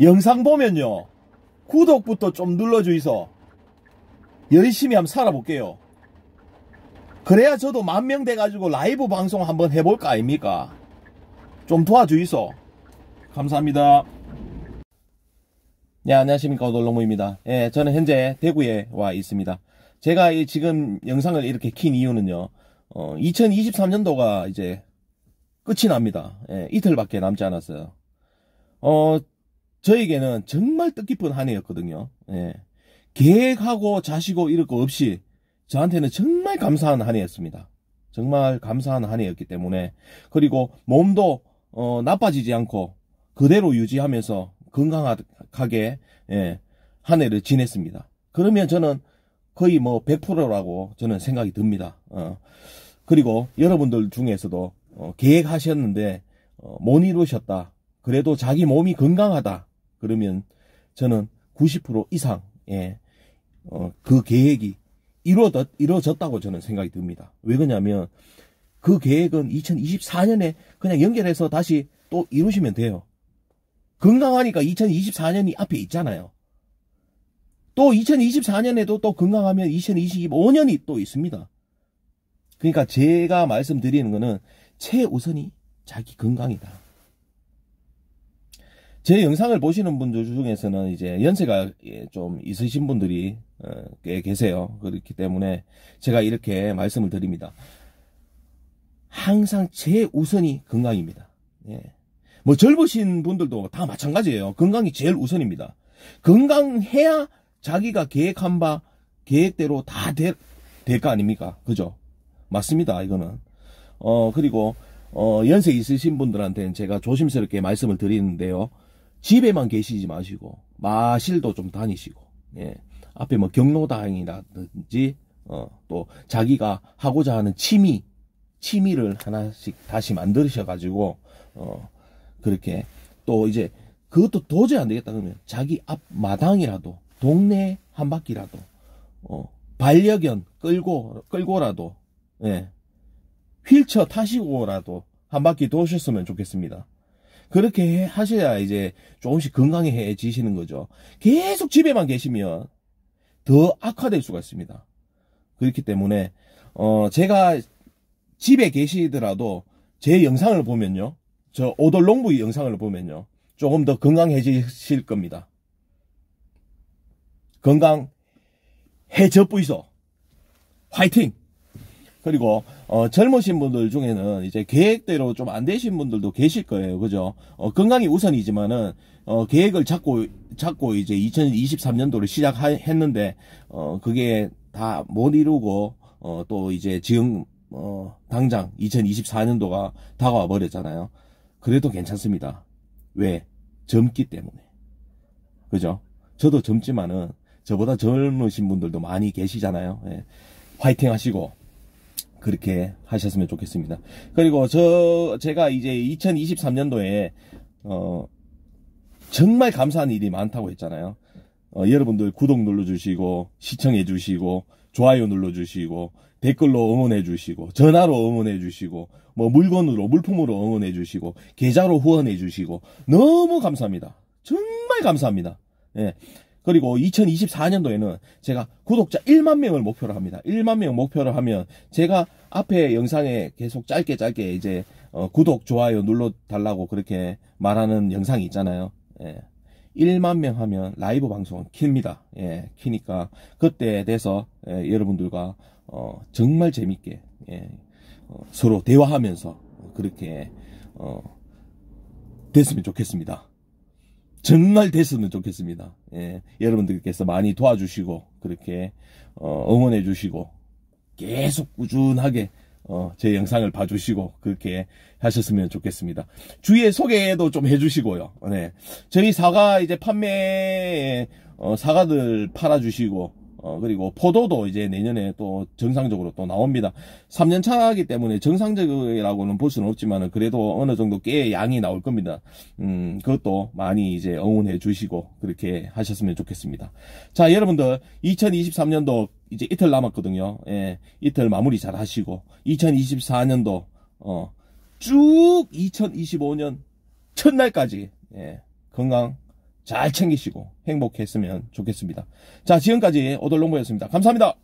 영상 보면요 구독부터 좀 눌러주이소 열심히 한번 살아볼게요 그래야 저도 만명 돼가지고 라이브 방송 한번 해볼까 아닙니까 좀 도와주이소 감사합니다 네 안녕하십니까 오돌로무입니다 예, 저는 현재 대구에 와 있습니다 제가 이 지금 영상을 이렇게 킨 이유는요 어, 2023년도가 이제 끝이 납니다 예, 이틀밖에 남지 않았어요 어, 저에게는 정말 뜻깊은 한 해였거든요. 예. 계획하고 자시고 이럴 거 없이 저한테는 정말 감사한 한 해였습니다. 정말 감사한 한 해였기 때문에 그리고 몸도 어, 나빠지지 않고 그대로 유지하면서 건강하게 예, 한 해를 지냈습니다. 그러면 저는 거의 뭐 100%라고 저는 생각이 듭니다. 어. 그리고 여러분들 중에서도 어, 계획하셨는데 어, 못 이루셨다. 그래도 자기 몸이 건강하다. 그러면 저는 90% 이상의 예, 어, 그 계획이 이루어졌, 이루어졌다고 저는 생각이 듭니다. 왜 그러냐면 그 계획은 2024년에 그냥 연결해서 다시 또 이루시면 돼요. 건강하니까 2024년이 앞에 있잖아요. 또 2024년에도 또 건강하면 2025년이 또 있습니다. 그러니까 제가 말씀드리는 거는 최우선이 자기 건강이다. 제 영상을 보시는 분들 중에서는 이제 연세가 좀 있으신 분들이 어, 꽤 계세요. 그렇기 때문에 제가 이렇게 말씀을 드립니다. 항상 제 우선이 건강입니다. 예. 뭐 젊으신 분들도 다 마찬가지예요. 건강이 제일 우선입니다. 건강해야 자기가 계획한 바 계획대로 다 될 거 아닙니까? 그죠? 맞습니다. 이거는. 어, 그리고 어, 연세 있으신 분들한테는 제가 조심스럽게 말씀을 드리는데요. 집에만 계시지 마시고 마실도 좀 다니시고 예. 앞에 뭐 경로다행이라든지 어, 또 자기가 하고자 하는 취미 취미를 하나씩 다시 만드셔 가지고 어, 그렇게 또 이제 그것도 도저히 안 되겠다 그러면 자기 앞 마당이라도 동네 한 바퀴라도 어, 반려견 끌고 끌고라도 예. 휠체어 타시고라도 한 바퀴 도셨으면 좋겠습니다. 그렇게 하셔야 이제 조금씩 건강해지시는 거죠. 계속 집에만 계시면 더 악화될 수가 있습니다. 그렇기 때문에 어 제가 집에 계시더라도 제 영상을 보면요. 저 오돌농부 영상을 보면요. 조금 더 건강해지실 겁니다. 건강해져 보이소. 화이팅! 그리고 어, 젊으신 분들 중에는 이제 계획대로 좀 안 되신 분들도 계실 거예요. 그죠? 어, 건강이 우선이지만은 어, 계획을 잡고 잡고 이제 2023년도를 시작했는데 어, 그게 다 못 이루고 어, 또 이제 지금 어, 당장 2024년도가 다가와 버렸잖아요. 그래도 괜찮습니다. 왜? 젊기 때문에. 그죠? 저도 젊지만은 저보다 젊으신 분들도 많이 계시잖아요. 예. 화이팅 하시고 그렇게 하셨으면 좋겠습니다. 그리고 저 제가 이제 2023년도에 어 정말 감사한 일이 많다고 했잖아요. 어, 여러분들 구독 눌러주시고 시청해주시고 좋아요 눌러주시고 댓글로 응원해주시고 전화로 응원해주시고 뭐 물건으로 물품으로 응원해주시고 계좌로 후원해주시고 너무 감사합니다. 정말 감사합니다. 예. 그리고 2024년도에는 제가 구독자 1만 명을 목표로 합니다. 1만 명 목표로 하면 제가 앞에 영상에 계속 짧게 짧게 이제 어, 구독, 좋아요 눌러달라고 그렇게 말하는 영상이 있잖아요. 예. 1만 명 하면 라이브 방송은 킵니다. 예, 키니까 그때돼서 예, 여러분들과 어, 정말 재밌게 예, 어, 서로 대화하면서 그렇게 어, 됐으면 좋겠습니다. 정말 됐으면 좋겠습니다. 예, 여러분들께서 많이 도와주시고 그렇게 어, 응원해 주시고 계속 꾸준하게 어, 제 영상을 봐주시고 그렇게 하셨으면 좋겠습니다. 주위에 소개도 좀 해주시고요. 네, 저희 사과 이제 판매 어, 사과들 팔아주시고 어, 그리고 포도도 이제 내년에 또 정상적으로 또 나옵니다. 3년 차이기 때문에 정상적이라고는 볼 수는 없지만 그래도 어느 정도 꽤 양이 나올 겁니다. 음, 그것도 많이 이제 응원해 주시고 그렇게 하셨으면 좋겠습니다. 자, 여러분들 2023년도 이제 이틀 남았거든요. 예, 이틀 마무리 잘 하시고 2024년도 어, 쭉 2025년 첫날까지 예, 건강 잘 챙기시고 행복했으면 좋겠습니다. 자, 지금까지 오돌롱보였습니다. 감사합니다.